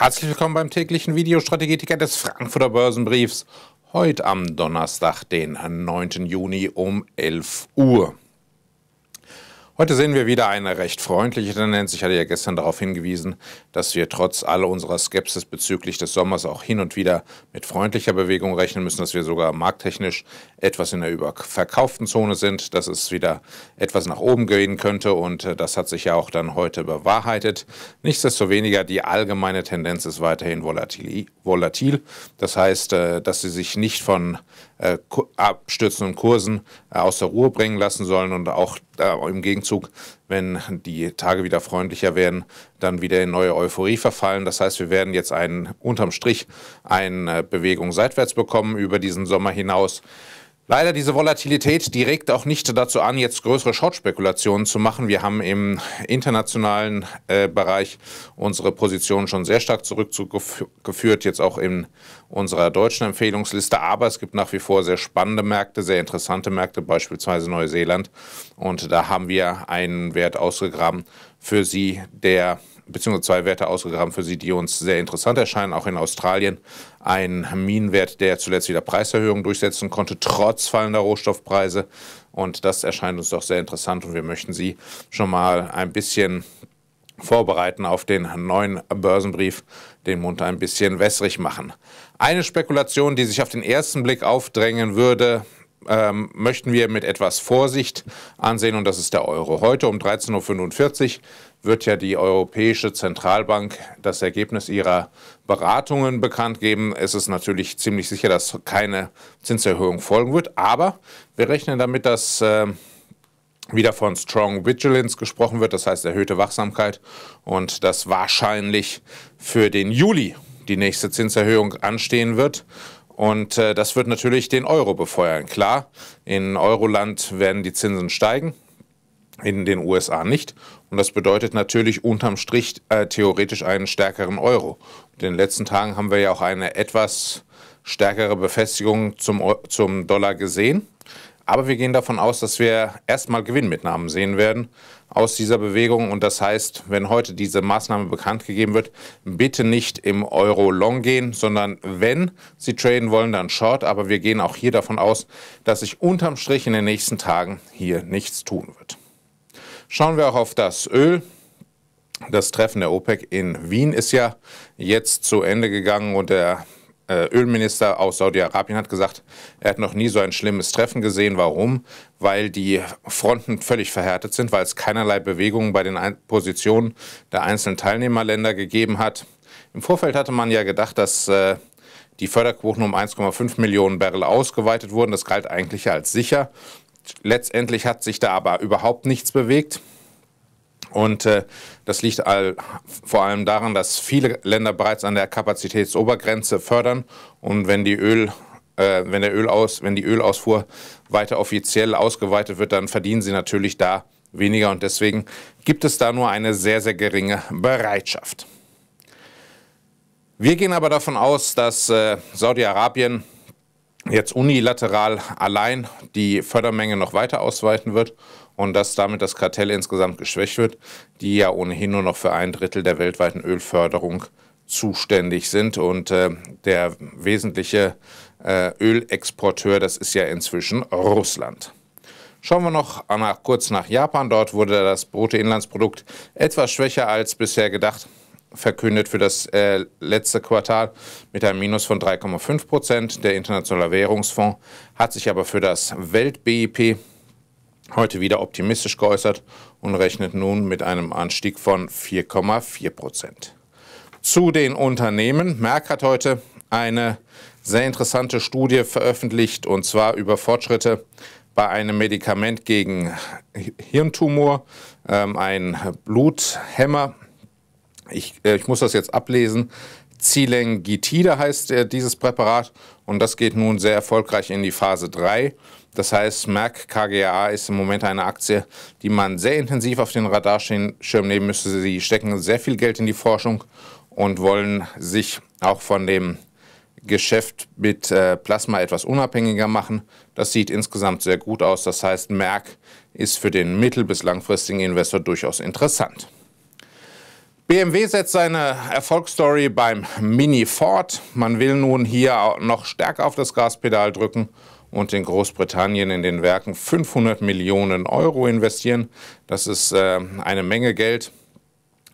Herzlich willkommen beim täglichen Videostrategieticker des Frankfurter Börsenbriefs. Heute am Donnerstag, den 9. Juni um 11 Uhr. Heute sehen wir wieder eine recht freundliche Tendenz. Ich hatte ja gestern darauf hingewiesen, dass wir trotz all unserer Skepsis bezüglich des Sommers auch hin und wieder mit freundlicher Bewegung rechnen müssen, dass wir sogar markttechnisch etwas in der überverkauften Zone sind, dass es wieder etwas nach oben gehen könnte und äh, das hat sich ja auch dann heute bewahrheitet. Nichtsdestoweniger, die allgemeine Tendenz ist weiterhin volatil. Das heißt, äh, dass sie sich nicht von äh, abstürzenden Kursen äh, aus der Ruhe bringen lassen sollen und auch äh, im Gegenzug, wenn die Tage wieder freundlicher werden, dann wieder in neue Euphorie verfallen. Das heißt, wir werden jetzt einen unterm Strich eine Bewegung seitwärts bekommen über diesen Sommer hinaus. Leider diese Volatilität, die regt auch nicht dazu an, jetzt größere Short-Spekulationen zu machen. Wir haben im internationalen äh, Bereich unsere Position schon sehr stark zurückgeführt, jetzt auch in unserer deutschen Empfehlungsliste. Aber es gibt nach wie vor sehr spannende Märkte, sehr interessante Märkte, beispielsweise Neuseeland. Und da haben wir einen Wert ausgegraben für Sie, der beziehungsweise zwei Werte ausgegraben für Sie, die uns sehr interessant erscheinen, auch in Australien. Ein Minenwert, der zuletzt wieder Preiserhöhungen durchsetzen konnte, trotz fallender Rohstoffpreise. Und das erscheint uns doch sehr interessant und wir möchten Sie schon mal ein bisschen vorbereiten auf den neuen Börsenbrief, den Mund ein bisschen wässrig machen. Eine Spekulation, die sich auf den ersten Blick aufdrängen würde, ähm, möchten wir mit etwas Vorsicht ansehen und das ist der Euro. Heute um 13.45 Uhr wird ja die Europäische Zentralbank das Ergebnis ihrer Beratungen bekannt geben. Es ist natürlich ziemlich sicher, dass keine Zinserhöhung folgen wird, aber wir rechnen damit, dass äh, wieder von Strong Vigilance gesprochen wird, das heißt erhöhte Wachsamkeit und dass wahrscheinlich für den Juli die nächste Zinserhöhung anstehen wird. Und äh, das wird natürlich den Euro befeuern. Klar, in Euroland werden die Zinsen steigen, in den USA nicht. Und das bedeutet natürlich unterm Strich äh, theoretisch einen stärkeren Euro. in den letzten Tagen haben wir ja auch eine etwas stärkere Befestigung zum, zum Dollar gesehen. Aber wir gehen davon aus, dass wir erstmal Gewinnmitnahmen sehen werden aus dieser Bewegung. Und das heißt, wenn heute diese Maßnahme bekannt gegeben wird, bitte nicht im Euro long gehen, sondern wenn Sie traden wollen, dann short. Aber wir gehen auch hier davon aus, dass sich unterm Strich in den nächsten Tagen hier nichts tun wird. Schauen wir auch auf das Öl. Das Treffen der OPEC in Wien ist ja jetzt zu Ende gegangen und der äh, Ölminister aus Saudi-Arabien hat gesagt, er hat noch nie so ein schlimmes Treffen gesehen. Warum? Weil die Fronten völlig verhärtet sind, weil es keinerlei Bewegungen bei den Positionen der einzelnen Teilnehmerländer gegeben hat. Im Vorfeld hatte man ja gedacht, dass äh, die Förderquoten um 1,5 Millionen Barrel ausgeweitet wurden. Das galt eigentlich als sicher. Letztendlich hat sich da aber überhaupt nichts bewegt. Und äh, das liegt all, vor allem daran, dass viele Länder bereits an der Kapazitätsobergrenze fördern. Und wenn die Öl äh, wenn, der Öl aus, wenn die Ölausfuhr weiter offiziell ausgeweitet wird, dann verdienen sie natürlich da weniger und deswegen gibt es da nur eine sehr, sehr geringe Bereitschaft. Wir gehen aber davon aus, dass äh, Saudi-Arabien jetzt unilateral allein die Fördermenge noch weiter ausweiten wird und dass damit das Kartell insgesamt geschwächt wird, die ja ohnehin nur noch für ein Drittel der weltweiten Ölförderung zuständig sind. Und äh, der wesentliche äh, Ölexporteur, das ist ja inzwischen Russland. Schauen wir noch nach, kurz nach Japan. Dort wurde das Bruttoinlandsprodukt etwas schwächer als bisher gedacht verkündet für das äh, letzte Quartal mit einem Minus von 3,5 Prozent. Der Internationale Währungsfonds hat sich aber für das Welt-BIP heute wieder optimistisch geäußert und rechnet nun mit einem Anstieg von 4,4 Prozent. Zu den Unternehmen. Merck hat heute eine sehr interessante Studie veröffentlicht und zwar über Fortschritte bei einem Medikament gegen Hirntumor, ähm, ein Bluthemmer. Ich, äh, ich, muss das jetzt ablesen. Zilengitide heißt äh, dieses Präparat und das geht nun sehr erfolgreich in die Phase 3 das heißt, Merck KGaA ist im Moment eine Aktie, die man sehr intensiv auf den Radarschirm nehmen müsste. Sie stecken sehr viel Geld in die Forschung und wollen sich auch von dem Geschäft mit äh, Plasma etwas unabhängiger machen. Das sieht insgesamt sehr gut aus. Das heißt, Merck ist für den mittel- bis langfristigen Investor durchaus interessant. BMW setzt seine Erfolgsstory beim Mini fort. Man will nun hier noch stärker auf das Gaspedal drücken und in Großbritannien in den Werken 500 Millionen Euro investieren. Das ist äh, eine Menge Geld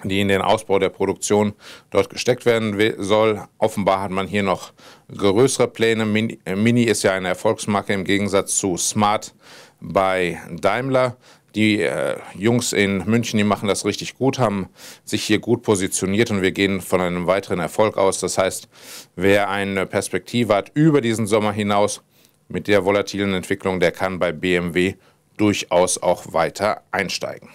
die in den Ausbau der Produktion dort gesteckt werden soll. Offenbar hat man hier noch größere Pläne. Äh, Mini ist ja eine Erfolgsmarke im Gegensatz zu Smart bei Daimler. Die äh, Jungs in München, die machen das richtig gut, haben sich hier gut positioniert und wir gehen von einem weiteren Erfolg aus. Das heißt, wer eine Perspektive hat über diesen Sommer hinaus, mit der volatilen Entwicklung, der kann bei BMW durchaus auch weiter einsteigen.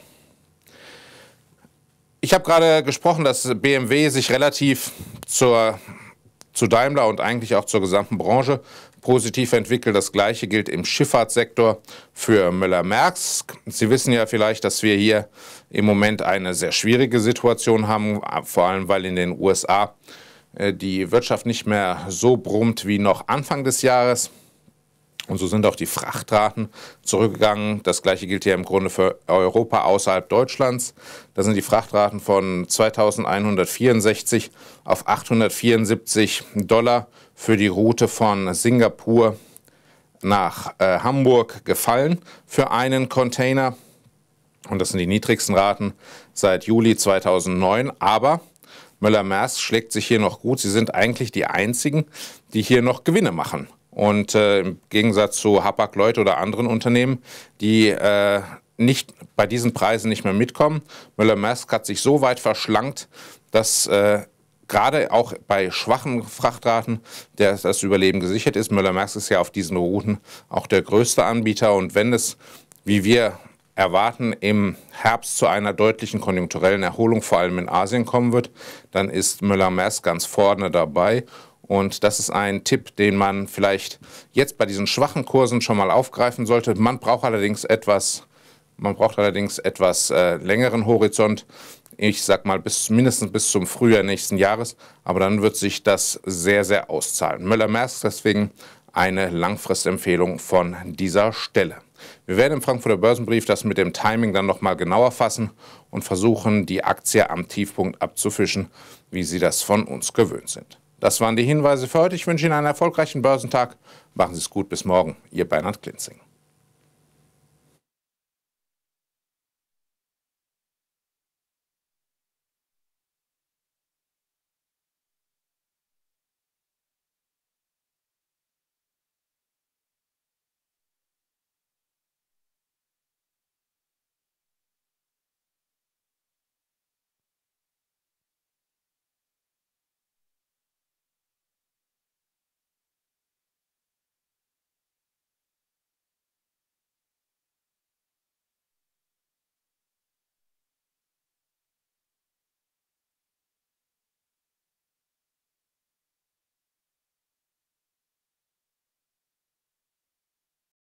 Ich habe gerade gesprochen, dass BMW sich relativ zur, zu Daimler und eigentlich auch zur gesamten Branche positiv entwickelt. Das gleiche gilt im Schifffahrtssektor für Müller-Mersk. Sie wissen ja vielleicht, dass wir hier im Moment eine sehr schwierige Situation haben, vor allem weil in den USA äh, die Wirtschaft nicht mehr so brummt wie noch Anfang des Jahres. Und so sind auch die Frachtraten zurückgegangen. Das gleiche gilt ja im Grunde für Europa außerhalb Deutschlands. Da sind die Frachtraten von 2164 auf 874 Dollar für die Route von Singapur nach äh, Hamburg gefallen für einen Container. Und das sind die niedrigsten Raten seit Juli 2009. Aber Möller-Maersk schlägt sich hier noch gut. Sie sind eigentlich die einzigen, die hier noch Gewinne machen. Und äh, im Gegensatz zu hapag leute oder anderen Unternehmen, die äh, nicht bei diesen Preisen nicht mehr mitkommen. müller mask hat sich so weit verschlankt, dass äh, gerade auch bei schwachen Frachtraten der, das Überleben gesichert ist. müller mask ist ja auf diesen Routen auch der größte Anbieter. Und wenn es, wie wir erwarten, im Herbst zu einer deutlichen konjunkturellen Erholung, vor allem in Asien, kommen wird, dann ist müller mask ganz vorne dabei. Und das ist ein Tipp, den man vielleicht jetzt bei diesen schwachen Kursen schon mal aufgreifen sollte. Man braucht allerdings etwas, man braucht allerdings etwas äh, längeren Horizont. Ich sag mal bis mindestens bis zum Frühjahr nächsten Jahres, aber dann wird sich das sehr, sehr auszahlen. Möller-Mersk deswegen eine Langfristempfehlung von dieser Stelle. Wir werden im Frankfurter Börsenbrief das mit dem Timing dann nochmal genauer fassen und versuchen, die Aktie am Tiefpunkt abzufischen, wie Sie das von uns gewöhnt sind. Das waren die Hinweise für heute. Ich wünsche Ihnen einen erfolgreichen Börsentag. Machen Sie es gut. Bis morgen. Ihr Bernhard Klinzing.